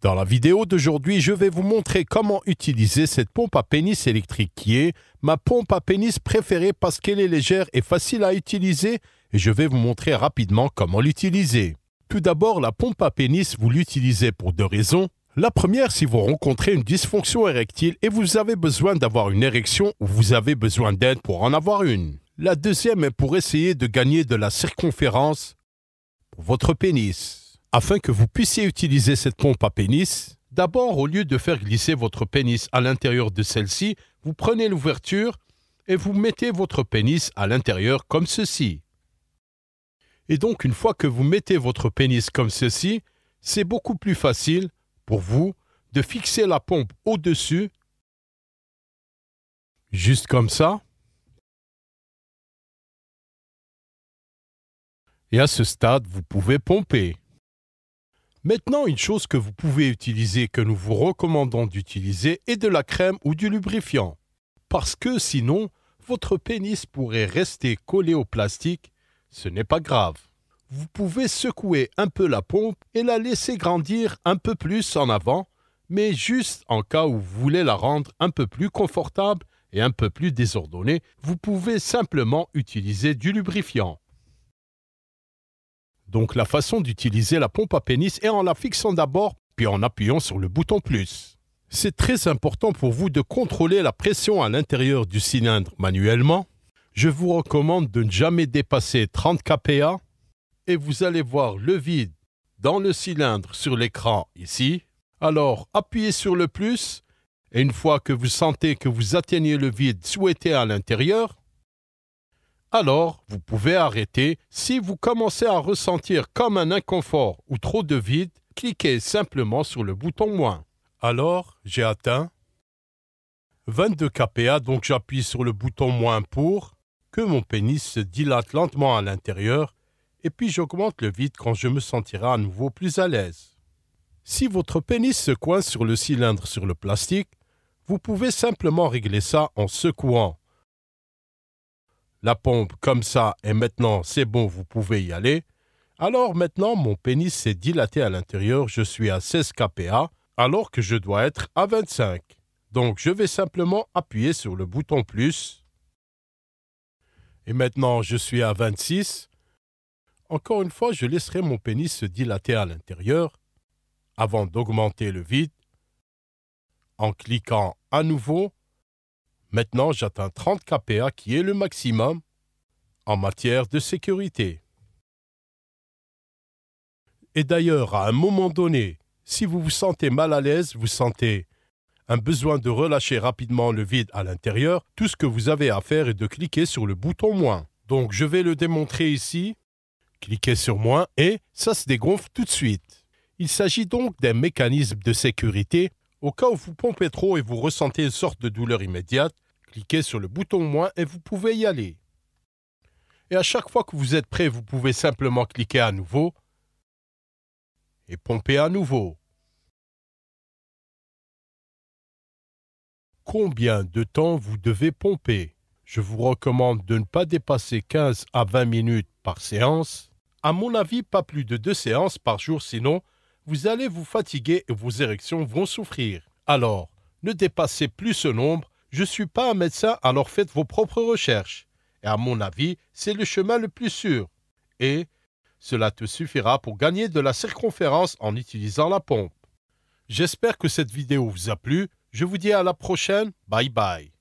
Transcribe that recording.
Dans la vidéo d'aujourd'hui, je vais vous montrer comment utiliser cette pompe à pénis électrique qui est ma pompe à pénis préférée parce qu'elle est légère et facile à utiliser et je vais vous montrer rapidement comment l'utiliser. Tout d'abord, la pompe à pénis, vous l'utilisez pour deux raisons. La première, si vous rencontrez une dysfonction érectile et vous avez besoin d'avoir une érection ou vous avez besoin d'aide pour en avoir une. La deuxième est pour essayer de gagner de la circonférence pour votre pénis afin que vous puissiez utiliser cette pompe à pénis, d'abord, au lieu de faire glisser votre pénis à l'intérieur de celle-ci, vous prenez l'ouverture et vous mettez votre pénis à l'intérieur comme ceci. Et donc, une fois que vous mettez votre pénis comme ceci, c'est beaucoup plus facile pour vous de fixer la pompe au-dessus, juste comme ça. Et à ce stade, vous pouvez pomper. Maintenant, une chose que vous pouvez utiliser, que nous vous recommandons d'utiliser, est de la crème ou du lubrifiant. Parce que sinon, votre pénis pourrait rester collé au plastique, ce n'est pas grave. Vous pouvez secouer un peu la pompe et la laisser grandir un peu plus en avant, mais juste en cas où vous voulez la rendre un peu plus confortable et un peu plus désordonnée, vous pouvez simplement utiliser du lubrifiant donc la façon d'utiliser la pompe à pénis est en la fixant d'abord, puis en appuyant sur le bouton plus. C'est très important pour vous de contrôler la pression à l'intérieur du cylindre manuellement. Je vous recommande de ne jamais dépasser 30 kPa et vous allez voir le vide dans le cylindre sur l'écran ici. Alors appuyez sur le plus et une fois que vous sentez que vous atteignez le vide souhaité à l'intérieur, alors vous pouvez arrêter. Si vous commencez à ressentir comme un inconfort ou trop de vide, cliquez simplement sur le bouton moins. Alors, j'ai atteint 22 kPa, donc j'appuie sur le bouton moins pour que mon pénis se dilate lentement à l'intérieur et puis j'augmente le vide quand je me sentirai à nouveau plus à l'aise. Si votre pénis se coince sur le cylindre sur le plastique, vous pouvez simplement régler ça en secouant la pompe comme ça et maintenant c'est bon, vous pouvez y aller. Alors maintenant mon pénis s'est dilaté à l'intérieur, je suis à 16 kPa alors que je dois être à 25. Donc je vais simplement appuyer sur le bouton plus. Et maintenant je suis à 26. Encore une fois, je laisserai mon pénis se dilater à l'intérieur avant d'augmenter le vide en cliquant à nouveau Maintenant, j'atteins 30 kPa qui est le maximum en matière de sécurité. Et d'ailleurs, à un moment donné, si vous vous sentez mal à l'aise, vous sentez un besoin de relâcher rapidement le vide à l'intérieur, tout ce que vous avez à faire est de cliquer sur le bouton moins. Donc je vais le démontrer ici. Cliquez sur moins et ça se dégonfle tout de suite. Il s'agit donc d'un mécanisme de sécurité au cas où vous pompez trop et vous ressentez une sorte de douleur immédiate, cliquez sur le bouton moins et vous pouvez y aller. Et à chaque fois que vous êtes prêt, vous pouvez simplement cliquer à nouveau et pomper à nouveau. Combien de temps vous devez pomper Je vous recommande de ne pas dépasser 15 à 20 minutes par séance. À mon avis, pas plus de deux séances par jour, sinon vous allez vous fatiguer et vos érections vont souffrir. Alors, ne dépassez plus ce nombre. Je ne suis pas un médecin, alors faites vos propres recherches. Et à mon avis, c'est le chemin le plus sûr. Et cela te suffira pour gagner de la circonférence en utilisant la pompe. J'espère que cette vidéo vous a plu. Je vous dis à la prochaine. Bye bye.